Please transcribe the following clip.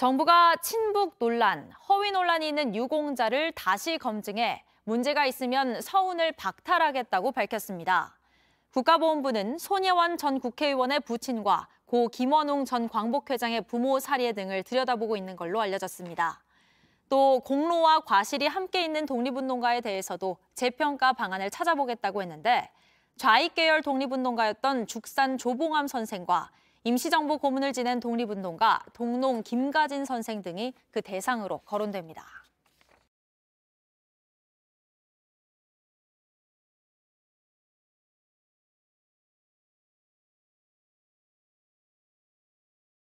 정부가 친북 논란, 허위 논란이 있는 유공자를 다시 검증해 문제가 있으면 서운을 박탈하겠다고 밝혔습니다. 국가보훈부는 손예원 전 국회의원의 부친과 고 김원웅 전 광복회장의 부모 사례 등을 들여다보고 있는 걸로 알려졌습니다. 또 공로와 과실이 함께 있는 독립운동가에 대해서도 재평가 방안을 찾아보겠다고 했는데 좌익 계열 독립운동가였던 죽산 조봉암 선생과 임시정부 고문을 지낸 독립운동가 동농 김가진 선생 등이 그 대상으로 거론됩니다.